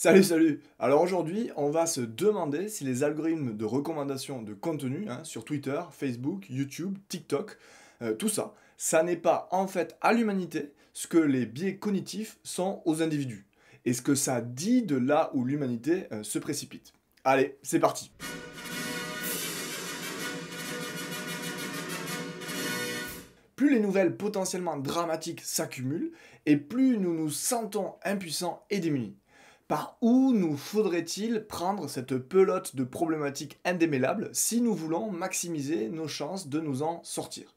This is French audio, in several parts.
Salut, salut Alors aujourd'hui, on va se demander si les algorithmes de recommandation de contenu hein, sur Twitter, Facebook, YouTube, TikTok, euh, tout ça, ça n'est pas en fait à l'humanité ce que les biais cognitifs sont aux individus et ce que ça dit de là où l'humanité euh, se précipite. Allez, c'est parti plus les nouvelles potentiellement dramatiques s'accumulent et plus nous nous sentons impuissants et démunis. Par où nous faudrait-il prendre cette pelote de problématiques indémêlables si nous voulons maximiser nos chances de nous en sortir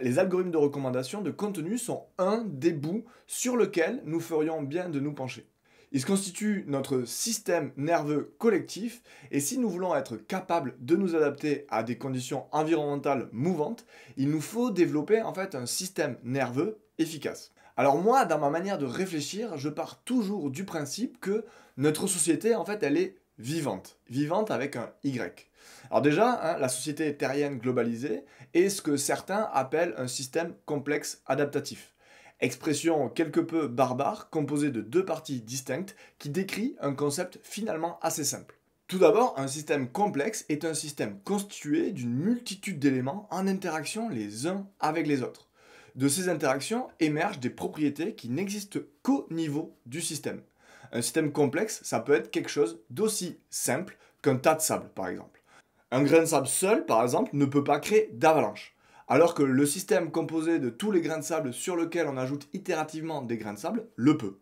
les algorithmes de recommandation de contenu sont un des bouts sur lequel nous ferions bien de nous pencher. Ils constituent notre système nerveux collectif et si nous voulons être capables de nous adapter à des conditions environnementales mouvantes, il nous faut développer en fait un système nerveux efficace. Alors moi, dans ma manière de réfléchir, je pars toujours du principe que notre société, en fait, elle est vivante. Vivante avec un Y. Alors déjà, hein, la société terrienne globalisée est ce que certains appellent un système complexe adaptatif. Expression quelque peu barbare composée de deux parties distinctes qui décrit un concept finalement assez simple. Tout d'abord, un système complexe est un système constitué d'une multitude d'éléments en interaction les uns avec les autres. De ces interactions émergent des propriétés qui n'existent qu'au niveau du système. Un système complexe, ça peut être quelque chose d'aussi simple qu'un tas de sable, par exemple. Un grain de sable seul, par exemple, ne peut pas créer d'avalanche. Alors que le système composé de tous les grains de sable sur lequel on ajoute itérativement des grains de sable le peut.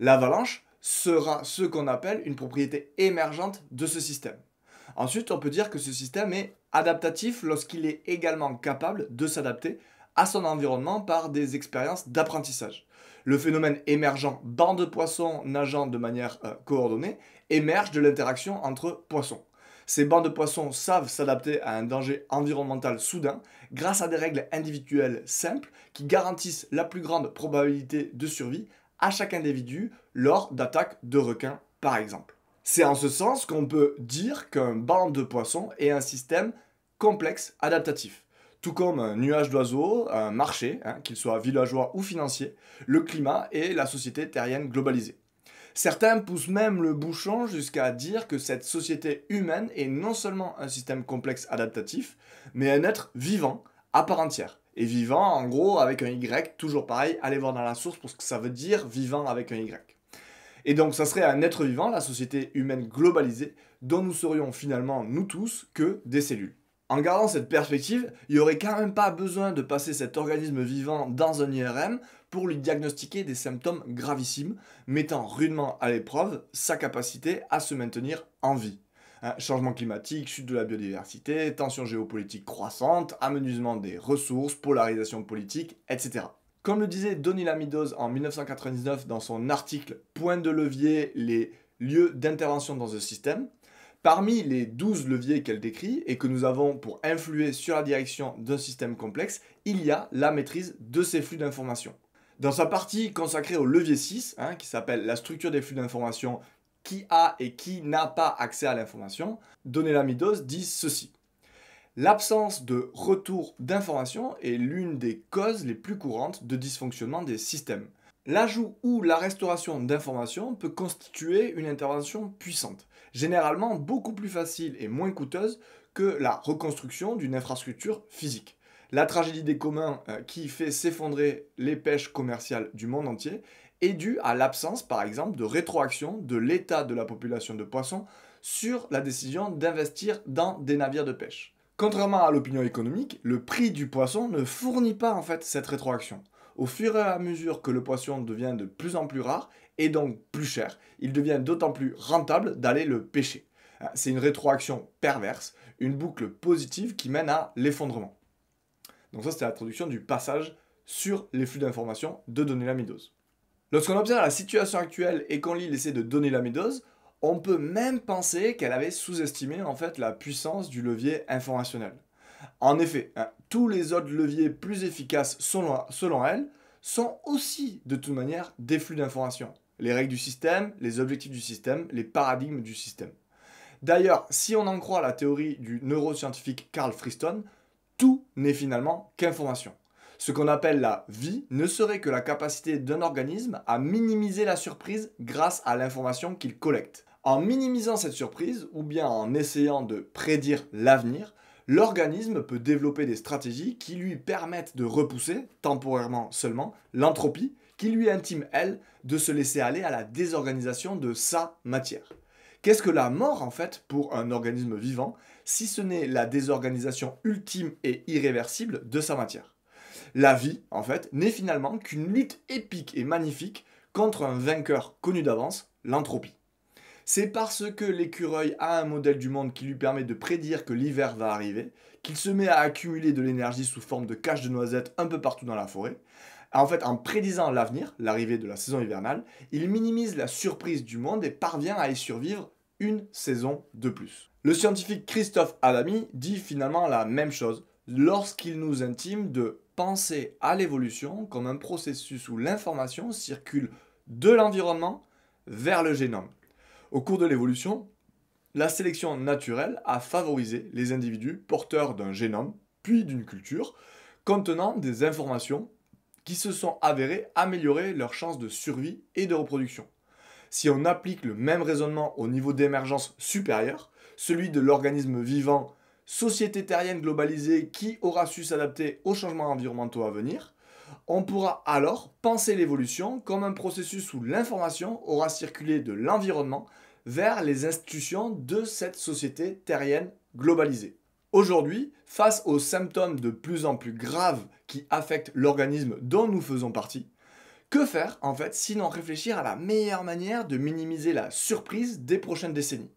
L'avalanche sera ce qu'on appelle une propriété émergente de ce système. Ensuite, on peut dire que ce système est adaptatif lorsqu'il est également capable de s'adapter à son environnement par des expériences d'apprentissage. Le phénomène émergent banc de poissons nageant de manière euh, coordonnée émerge de l'interaction entre poissons. Ces bandes de poissons savent s'adapter à un danger environnemental soudain grâce à des règles individuelles simples qui garantissent la plus grande probabilité de survie à chaque individu lors d'attaques de requins par exemple. C'est en ce sens qu'on peut dire qu'un banc de poissons est un système complexe adaptatif tout comme un nuage d'oiseaux, un marché, hein, qu'il soit villageois ou financier, le climat et la société terrienne globalisée. Certains poussent même le bouchon jusqu'à dire que cette société humaine est non seulement un système complexe adaptatif, mais un être vivant à part entière. Et vivant, en gros, avec un Y, toujours pareil, allez voir dans la source pour ce que ça veut dire vivant avec un Y. Et donc, ça serait un être vivant, la société humaine globalisée, dont nous serions finalement, nous tous, que des cellules. En gardant cette perspective, il n'y aurait quand même pas besoin de passer cet organisme vivant dans un IRM pour lui diagnostiquer des symptômes gravissimes, mettant rudement à l'épreuve sa capacité à se maintenir en vie. Hein, changement climatique, chute de la biodiversité, tensions géopolitiques croissantes, amenuisement des ressources, polarisation politique, etc. Comme le disait Donny Lamidoz en 1999 dans son article Point de levier, les lieux d'intervention dans un système, Parmi les 12 leviers qu'elle décrit et que nous avons pour influer sur la direction d'un système complexe, il y a la maîtrise de ces flux d'informations. Dans sa partie consacrée au levier 6, hein, qui s'appelle la structure des flux d'informations, qui a et qui n'a pas accès à l'information, Donella Midos dit ceci. L'absence de retour d'informations est l'une des causes les plus courantes de dysfonctionnement des systèmes. L'ajout ou la restauration d'informations peut constituer une intervention puissante généralement beaucoup plus facile et moins coûteuse que la reconstruction d'une infrastructure physique. La tragédie des communs euh, qui fait s'effondrer les pêches commerciales du monde entier est due à l'absence, par exemple, de rétroaction de l'état de la population de poissons sur la décision d'investir dans des navires de pêche. Contrairement à l'opinion économique, le prix du poisson ne fournit pas en fait cette rétroaction. Au fur et à mesure que le poisson devient de plus en plus rare, et donc plus cher, il devient d'autant plus rentable d'aller le pêcher. Hein, c'est une rétroaction perverse, une boucle positive qui mène à l'effondrement. Donc ça, c'était la traduction du passage sur les flux d'informations de donner lamidose. Lorsqu'on observe la situation actuelle et qu'on lit l'essai de donner lamidose, on peut même penser qu'elle avait sous-estimé en fait la puissance du levier informationnel. En effet, hein, tous les autres leviers plus efficaces selon elle sont aussi de toute manière des flux d'informations. Les règles du système, les objectifs du système, les paradigmes du système. D'ailleurs, si on en croit la théorie du neuroscientifique Carl Friston, tout n'est finalement qu'information. Ce qu'on appelle la vie ne serait que la capacité d'un organisme à minimiser la surprise grâce à l'information qu'il collecte. En minimisant cette surprise, ou bien en essayant de prédire l'avenir, l'organisme peut développer des stratégies qui lui permettent de repousser, temporairement seulement, l'entropie, qui lui intime, elle, de se laisser aller à la désorganisation de sa matière. Qu'est-ce que la mort, en fait, pour un organisme vivant, si ce n'est la désorganisation ultime et irréversible de sa matière La vie, en fait, n'est finalement qu'une lutte épique et magnifique contre un vainqueur connu d'avance, l'entropie. C'est parce que l'écureuil a un modèle du monde qui lui permet de prédire que l'hiver va arriver, qu'il se met à accumuler de l'énergie sous forme de caches de noisettes un peu partout dans la forêt. En fait, en prédisant l'avenir, l'arrivée de la saison hivernale, il minimise la surprise du monde et parvient à y survivre une saison de plus. Le scientifique Christophe Adami dit finalement la même chose lorsqu'il nous intime de penser à l'évolution comme un processus où l'information circule de l'environnement vers le génome. Au cours de l'évolution, la sélection naturelle a favorisé les individus porteurs d'un génome, puis d'une culture, contenant des informations qui se sont avérées améliorer leurs chances de survie et de reproduction. Si on applique le même raisonnement au niveau d'émergence supérieur, celui de l'organisme vivant, société terrienne globalisée qui aura su s'adapter aux changements environnementaux à venir, on pourra alors penser l'évolution comme un processus où l'information aura circulé de l'environnement vers les institutions de cette société terrienne globalisée. Aujourd'hui, face aux symptômes de plus en plus graves qui affectent l'organisme dont nous faisons partie, que faire en fait sinon réfléchir à la meilleure manière de minimiser la surprise des prochaines décennies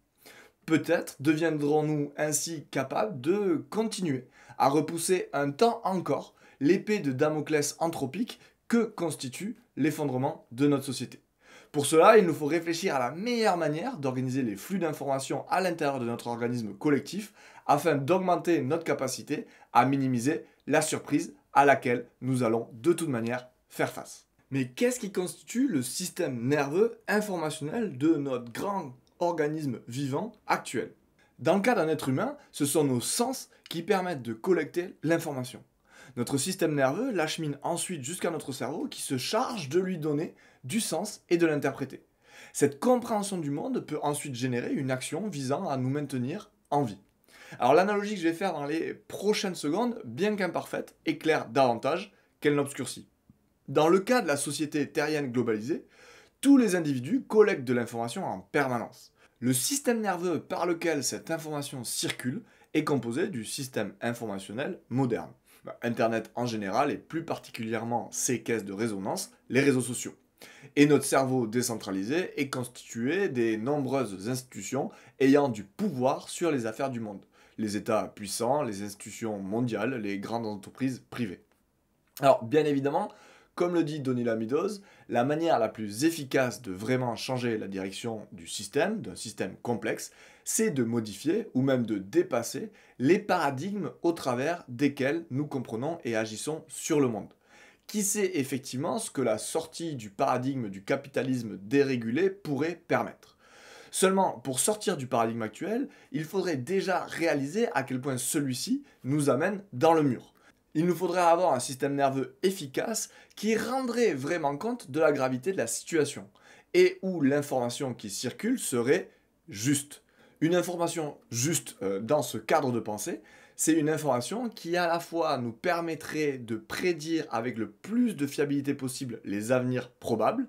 Peut-être deviendrons-nous ainsi capables de continuer à repousser un temps encore l'épée de Damoclès anthropique que constitue l'effondrement de notre société. Pour cela, il nous faut réfléchir à la meilleure manière d'organiser les flux d'informations à l'intérieur de notre organisme collectif afin d'augmenter notre capacité à minimiser la surprise à laquelle nous allons de toute manière faire face. Mais qu'est-ce qui constitue le système nerveux informationnel de notre grand organisme vivant actuel Dans le cas d'un être humain, ce sont nos sens qui permettent de collecter l'information. Notre système nerveux l'achemine ensuite jusqu'à notre cerveau qui se charge de lui donner du sens et de l'interpréter. Cette compréhension du monde peut ensuite générer une action visant à nous maintenir en vie. Alors l'analogie que je vais faire dans les prochaines secondes, bien qu'imparfaite, éclaire davantage qu'elle n'obscurcit. Dans le cas de la société terrienne globalisée, tous les individus collectent de l'information en permanence. Le système nerveux par lequel cette information circule est composé du système informationnel moderne. Bah, Internet en général et plus particulièrement ses caisses de résonance, les réseaux sociaux. Et notre cerveau décentralisé est constitué des nombreuses institutions ayant du pouvoir sur les affaires du monde. Les États puissants, les institutions mondiales, les grandes entreprises privées. Alors bien évidemment, comme le dit Donny Meadows, la manière la plus efficace de vraiment changer la direction du système, d'un système complexe, c'est de modifier ou même de dépasser les paradigmes au travers desquels nous comprenons et agissons sur le monde. Qui sait effectivement ce que la sortie du paradigme du capitalisme dérégulé pourrait permettre Seulement, pour sortir du paradigme actuel, il faudrait déjà réaliser à quel point celui-ci nous amène dans le mur. Il nous faudrait avoir un système nerveux efficace qui rendrait vraiment compte de la gravité de la situation et où l'information qui circule serait juste. Une information juste euh, dans ce cadre de pensée, c'est une information qui à la fois nous permettrait de prédire avec le plus de fiabilité possible les avenirs probables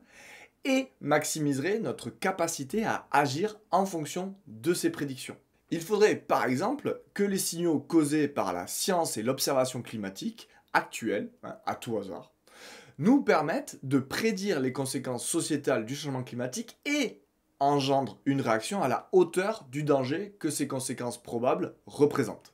et maximiserait notre capacité à agir en fonction de ces prédictions. Il faudrait par exemple que les signaux causés par la science et l'observation climatique actuelle, hein, à tout hasard, nous permettent de prédire les conséquences sociétales du changement climatique et engendre une réaction à la hauteur du danger que ces conséquences probables représentent.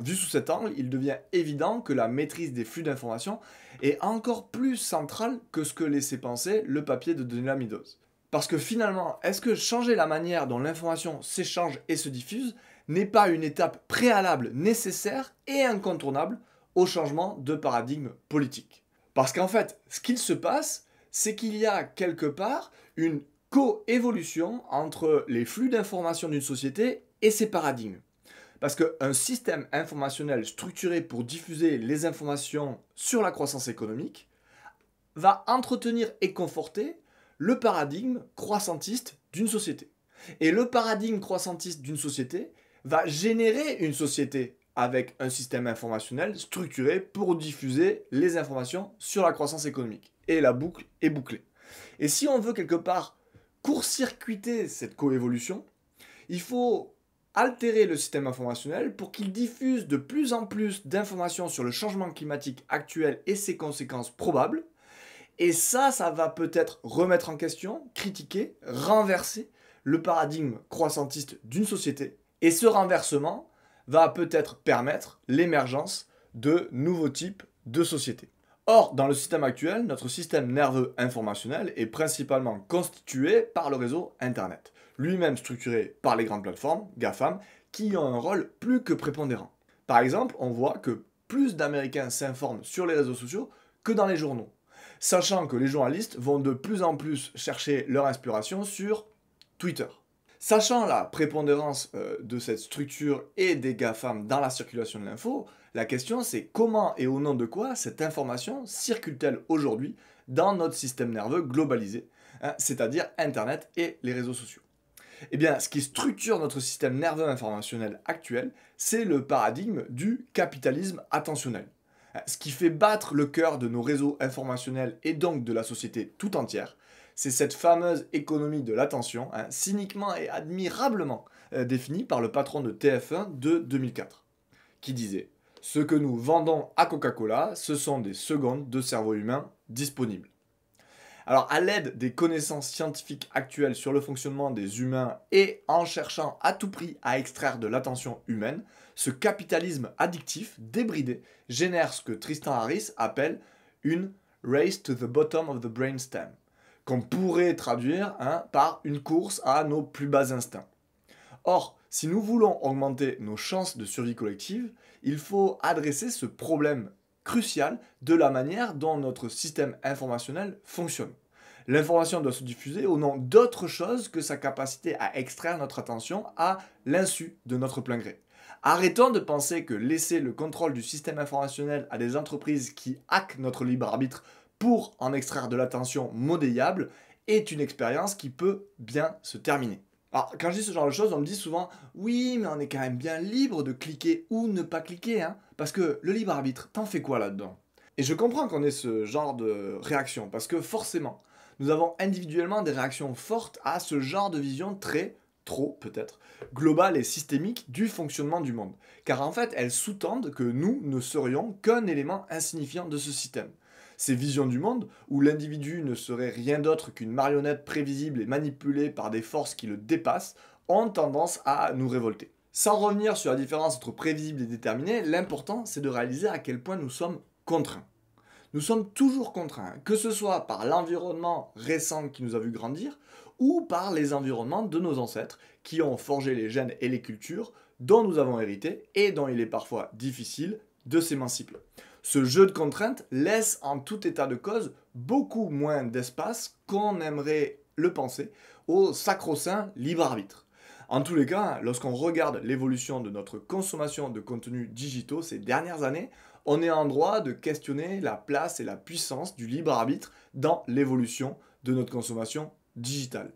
vu sous cet angle, il devient évident que la maîtrise des flux d'informations est encore plus centrale que ce que laissait penser le papier de Meadows. Parce que finalement, est-ce que changer la manière dont l'information s'échange et se diffuse n'est pas une étape préalable nécessaire et incontournable au changement de paradigme politique Parce qu'en fait, ce qu'il se passe, c'est qu'il y a quelque part une coévolution entre les flux d'informations d'une société et ses paradigmes. Parce qu'un système informationnel structuré pour diffuser les informations sur la croissance économique va entretenir et conforter le paradigme croissantiste d'une société. Et le paradigme croissantiste d'une société va générer une société avec un système informationnel structuré pour diffuser les informations sur la croissance économique. Et la boucle est bouclée. Et si on veut quelque part court-circuiter cette coévolution, il faut altérer le système informationnel pour qu'il diffuse de plus en plus d'informations sur le changement climatique actuel et ses conséquences probables, et ça, ça va peut-être remettre en question, critiquer, renverser le paradigme croissantiste d'une société. Et ce renversement va peut-être permettre l'émergence de nouveaux types de sociétés. Or, dans le système actuel, notre système nerveux informationnel est principalement constitué par le réseau Internet, lui-même structuré par les grandes plateformes, GAFAM, qui ont un rôle plus que prépondérant. Par exemple, on voit que plus d'Américains s'informent sur les réseaux sociaux que dans les journaux sachant que les journalistes vont de plus en plus chercher leur inspiration sur Twitter. Sachant la prépondérance euh, de cette structure et des GAFAM dans la circulation de l'info, la question c'est comment et au nom de quoi cette information circule-t-elle aujourd'hui dans notre système nerveux globalisé, hein, c'est-à-dire Internet et les réseaux sociaux Eh bien, ce qui structure notre système nerveux informationnel actuel, c'est le paradigme du capitalisme attentionnel. Ce qui fait battre le cœur de nos réseaux informationnels et donc de la société tout entière, c'est cette fameuse économie de l'attention, hein, cyniquement et admirablement euh, définie par le patron de TF1 de 2004, qui disait Ce que nous vendons à Coca-Cola, ce sont des secondes de cerveau humain disponibles. Alors, à l'aide des connaissances scientifiques actuelles sur le fonctionnement des humains et en cherchant à tout prix à extraire de l'attention humaine, ce capitalisme addictif, débridé, génère ce que Tristan Harris appelle une race to the bottom of the brainstem, qu'on pourrait traduire hein, par une course à nos plus bas instincts. Or, si nous voulons augmenter nos chances de survie collective, il faut adresser ce problème Crucial de la manière dont notre système informationnel fonctionne. L'information doit se diffuser au nom d'autre chose que sa capacité à extraire notre attention à l'insu de notre plein gré. Arrêtons de penser que laisser le contrôle du système informationnel à des entreprises qui hackent notre libre arbitre pour en extraire de l'attention modéliable est une expérience qui peut bien se terminer. Alors, quand je dis ce genre de choses, on me dit souvent Oui, mais on est quand même bien libre de cliquer ou ne pas cliquer, hein, parce que le libre arbitre, t'en fais quoi là-dedans Et je comprends qu'on ait ce genre de réaction, parce que forcément, nous avons individuellement des réactions fortes à ce genre de vision très, trop peut-être, globale et systémique du fonctionnement du monde. Car en fait, elles sous-tendent que nous ne serions qu'un élément insignifiant de ce système ces visions du monde, où l'individu ne serait rien d'autre qu'une marionnette prévisible et manipulée par des forces qui le dépassent, ont tendance à nous révolter. Sans revenir sur la différence entre prévisible et déterminé, l'important c'est de réaliser à quel point nous sommes contraints. Nous sommes toujours contraints, que ce soit par l'environnement récent qui nous a vu grandir, ou par les environnements de nos ancêtres qui ont forgé les gènes et les cultures dont nous avons hérité et dont il est parfois difficile de s'émanciper. Ce jeu de contraintes laisse en tout état de cause beaucoup moins d'espace qu'on aimerait le penser au sacro-saint libre arbitre. En tous les cas, lorsqu'on regarde l'évolution de notre consommation de contenus digitaux ces dernières années, on est en droit de questionner la place et la puissance du libre arbitre dans l'évolution de notre consommation digitale.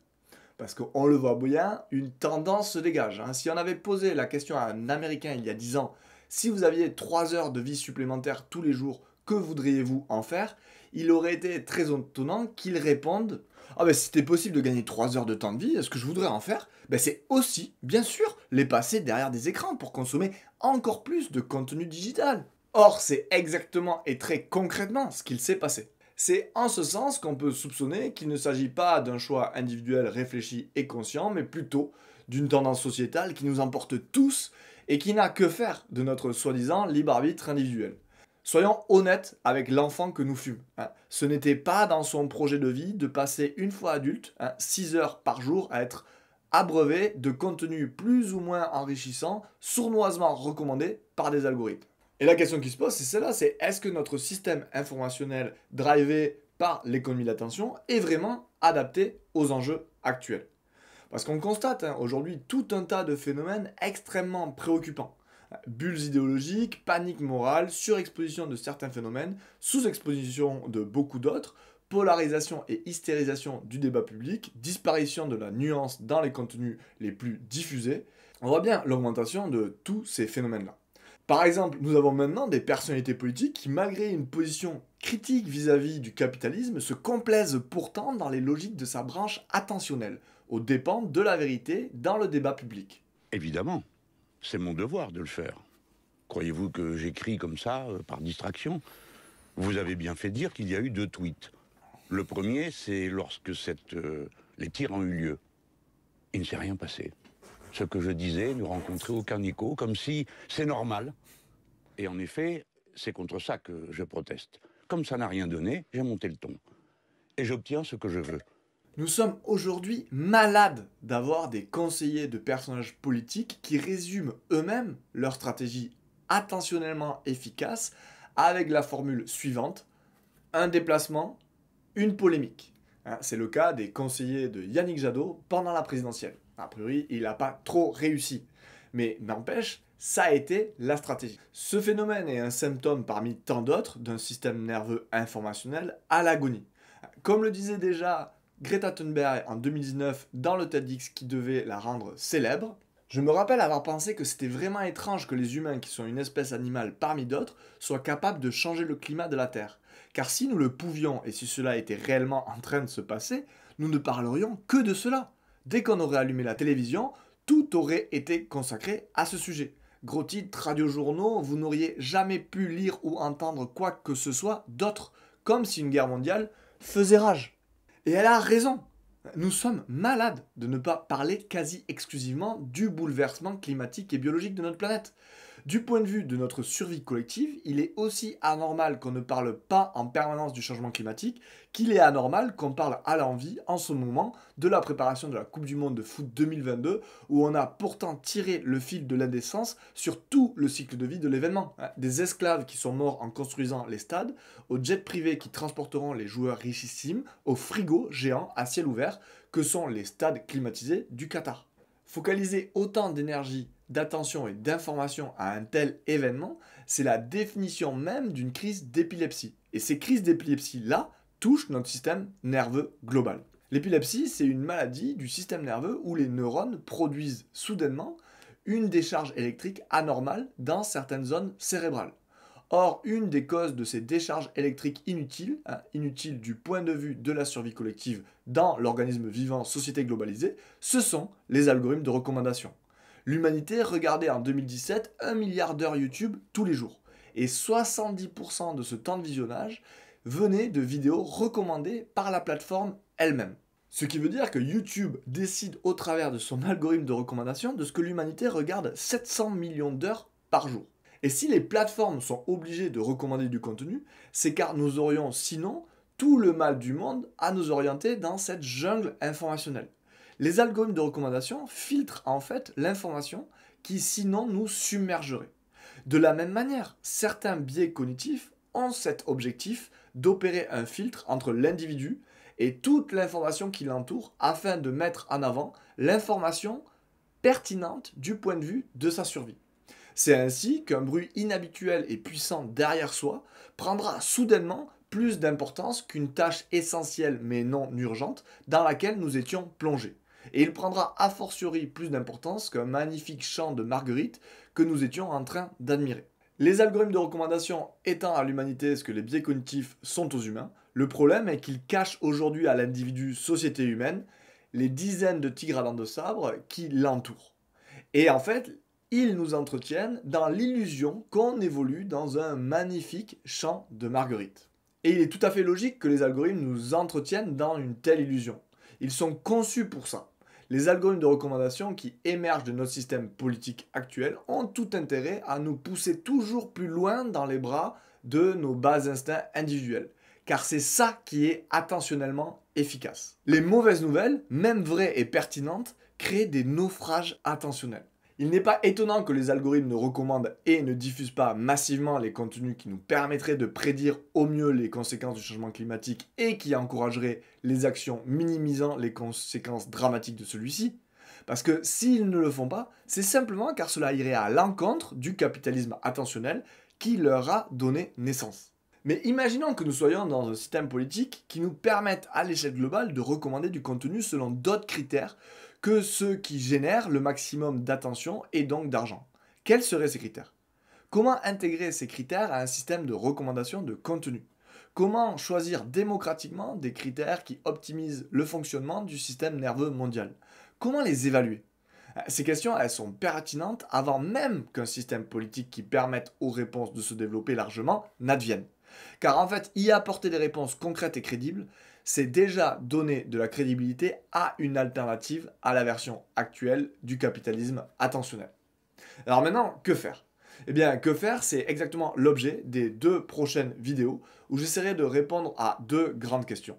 Parce qu'on le voit bien, une tendance se dégage. Hein. Si on avait posé la question à un Américain il y a 10 ans si vous aviez 3 heures de vie supplémentaire tous les jours, que voudriez-vous en faire Il aurait été très étonnant qu'ils répondent Ah ben c'était possible de gagner 3 heures de temps de vie, est-ce que je voudrais en faire Ben c'est aussi, bien sûr, les passer derrière des écrans pour consommer encore plus de contenu digital. Or, c'est exactement et très concrètement ce qu'il s'est passé. C'est en ce sens qu'on peut soupçonner qu'il ne s'agit pas d'un choix individuel réfléchi et conscient, mais plutôt d'une tendance sociétale qui nous emporte tous et qui n'a que faire de notre soi-disant libre arbitre individuel. Soyons honnêtes avec l'enfant que nous fûmes. Hein. Ce n'était pas dans son projet de vie de passer une fois adulte, 6 hein, heures par jour, à être abreuvé de contenu plus ou moins enrichissant, sournoisement recommandé par des algorithmes. Et la question qui se pose, c'est celle-là, c'est est-ce que notre système informationnel drivé par l'économie d'attention est vraiment adapté aux enjeux actuels parce qu'on constate hein, aujourd'hui tout un tas de phénomènes extrêmement préoccupants. Bulles idéologiques, panique morale, surexposition de certains phénomènes, sous-exposition de beaucoup d'autres, polarisation et hystérisation du débat public, disparition de la nuance dans les contenus les plus diffusés. On voit bien l'augmentation de tous ces phénomènes-là. Par exemple, nous avons maintenant des personnalités politiques qui, malgré une position critique vis à -vis du capitalisme, se complaisent pourtant dans les logiques de sa branche attentionnelle, aux dépens de la vérité dans le débat public. Évidemment, c'est mon devoir de le faire. Croyez-vous que j'écris comme ça, euh, par distraction Vous avez bien fait dire qu'il y a eu deux tweets. Le premier, c'est lorsque euh, les tirs ont eu lieu. Il ne s'est rien passé. Ce que je disais ne rencontrer aucun écho, comme si c'est normal. Et en effet, c'est contre ça que je proteste. Comme ça n'a rien donné, j'ai monté le ton. Et j'obtiens ce que je veux. Nous sommes aujourd'hui malades d'avoir des conseillers de personnages politiques qui résument eux-mêmes leur stratégie attentionnellement efficace avec la formule suivante un déplacement, une polémique. Hein, c'est le cas des conseillers de Yannick Jadot pendant la présidentielle. A priori, il n'a pas trop réussi. Mais n'empêche, ça a été la stratégie. Ce phénomène est un symptôme parmi tant d'autres d'un système nerveux informationnel à l'agonie. Comme le disait déjà Greta Thunberg en 2019 dans le TEDx qui devait la rendre célèbre. Je me rappelle avoir pensé que c'était vraiment étrange que les humains, qui sont une espèce animale parmi d'autres, soient capables de changer le climat de la Terre. Car si nous le pouvions, et si cela était réellement en train de se passer, nous ne parlerions que de cela. Dès qu'on aurait allumé la télévision, tout aurait été consacré à ce sujet. Gros titres, radio-journaux, vous n'auriez jamais pu lire ou entendre quoi que ce soit d'autre, comme si une guerre mondiale faisait rage. Et elle a raison. Nous sommes malades de ne pas parler quasi exclusivement du bouleversement climatique et biologique de notre planète. Du point de vue de notre survie collective, il est aussi anormal qu'on ne parle pas en permanence du changement climatique qu'il est anormal qu'on parle à l'envie en ce moment de la préparation de la Coupe du Monde de foot 2022 où on a pourtant tiré le fil de l'indécence sur tout le cycle de vie de l'événement. Hein. Des esclaves qui sont morts en construisant les stades, aux jets privés qui transporteront les joueurs richissimes, aux frigos géants à ciel ouvert que sont les stades climatisés du Qatar. Focaliser autant d'énergie d'attention et d'information à un tel événement, c'est la définition même d'une crise d'épilepsie. Et ces crises d'épilepsie-là touchent notre système nerveux global. L'épilepsie, c'est une maladie du système nerveux où les neurones produisent soudainement une décharge électrique anormale dans certaines zones cérébrales. Or, une des causes de ces décharges électriques inutiles, hein, inutiles du point de vue de la survie collective dans l'organisme vivant société globalisée, ce sont les algorithmes de recommandation l'humanité regardait en 2017 1 milliard d'heures YouTube tous les jours. Et 70% de ce temps de visionnage venait de vidéos recommandées par la plateforme elle-même. Ce qui veut dire que YouTube décide au travers de son algorithme de recommandation de ce que l'humanité regarde 700 millions d'heures par jour. Et si les plateformes sont obligées de recommander du contenu, c'est car nous aurions sinon tout le mal du monde à nous orienter dans cette jungle informationnelle. Les algorithmes de recommandation filtrent en fait l'information qui sinon nous submergerait. De la même manière, certains biais cognitifs ont cet objectif d'opérer un filtre entre l'individu et toute l'information qui l'entoure afin de mettre en avant l'information pertinente du point de vue de sa survie. C'est ainsi qu'un bruit inhabituel et puissant derrière soi prendra soudainement plus d'importance qu'une tâche essentielle mais non urgente dans laquelle nous étions plongés et il prendra a fortiori plus d'importance qu'un magnifique champ de marguerite que nous étions en train d'admirer. Les algorithmes de recommandation étant à l'humanité ce que les biais cognitifs sont aux humains, le problème est qu'ils cachent aujourd'hui à l'individu société humaine les dizaines de tigres à dents de sabre qui l'entourent. Et en fait, ils nous entretiennent dans l'illusion qu'on évolue dans un magnifique champ de marguerite. Et il est tout à fait logique que les algorithmes nous entretiennent dans une telle illusion. Ils sont conçus pour ça les algorithmes de recommandation qui émergent de notre système politique actuel ont tout intérêt à nous pousser toujours plus loin dans les bras de nos bas instincts individuels. Car c'est ça qui est attentionnellement efficace. Les mauvaises nouvelles, même vraies et pertinentes, créent des naufrages attentionnels. Il n'est pas étonnant que les algorithmes ne recommandent et ne diffusent pas massivement les contenus qui nous permettraient de prédire au mieux les conséquences du changement climatique et qui encourageraient les actions minimisant les conséquences dramatiques de celui-ci. Parce que s'ils ne le font pas, c'est simplement car cela irait à l'encontre du capitalisme attentionnel qui leur a donné naissance. Mais imaginons que nous soyons dans un système politique qui nous permette à l'échelle globale de recommander du contenu selon d'autres critères que ceux qui génèrent le maximum d'attention et donc d'argent. Quels seraient ces critères Comment intégrer ces critères à un système de recommandation de contenu Comment choisir démocratiquement des critères qui optimisent le fonctionnement du système nerveux mondial Comment les évaluer euh, ces questions, elles sont pertinentes avant même qu'un système politique qui permette aux réponses de se développer largement n'advienne. Car en fait, y apporter des réponses concrètes et crédibles, c'est déjà donner de la crédibilité à une alternative à la version actuelle du capitalisme attentionnel. Alors maintenant, que faire Eh bien, que faire, c'est exactement l'objet des deux prochaines vidéos où j'essaierai de répondre à deux grandes questions.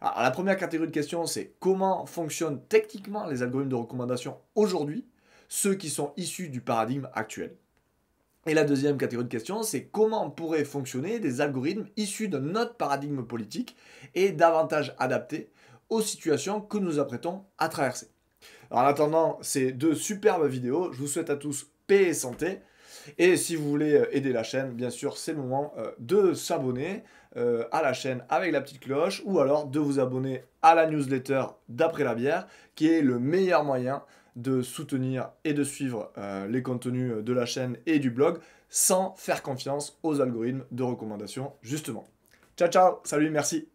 Alors, la première catégorie de questions, c'est comment fonctionnent techniquement les algorithmes de recommandation aujourd'hui, ceux qui sont issus du paradigme actuel. Et la deuxième catégorie de questions, c'est comment pourraient fonctionner des algorithmes issus de notre paradigme politique et davantage adaptés aux situations que nous apprêtons à traverser. Alors en attendant ces deux superbes vidéos, je vous souhaite à tous paix et santé. Et si vous voulez euh, aider la chaîne, bien sûr, c'est le moment euh, de s'abonner euh, à la chaîne avec la petite cloche ou alors de vous abonner à la newsletter d'après la bière, qui est le meilleur moyen de soutenir et de suivre euh, les contenus euh, de la chaîne et du blog sans faire confiance aux algorithmes de recommandation, justement. Ciao, ciao, salut, merci.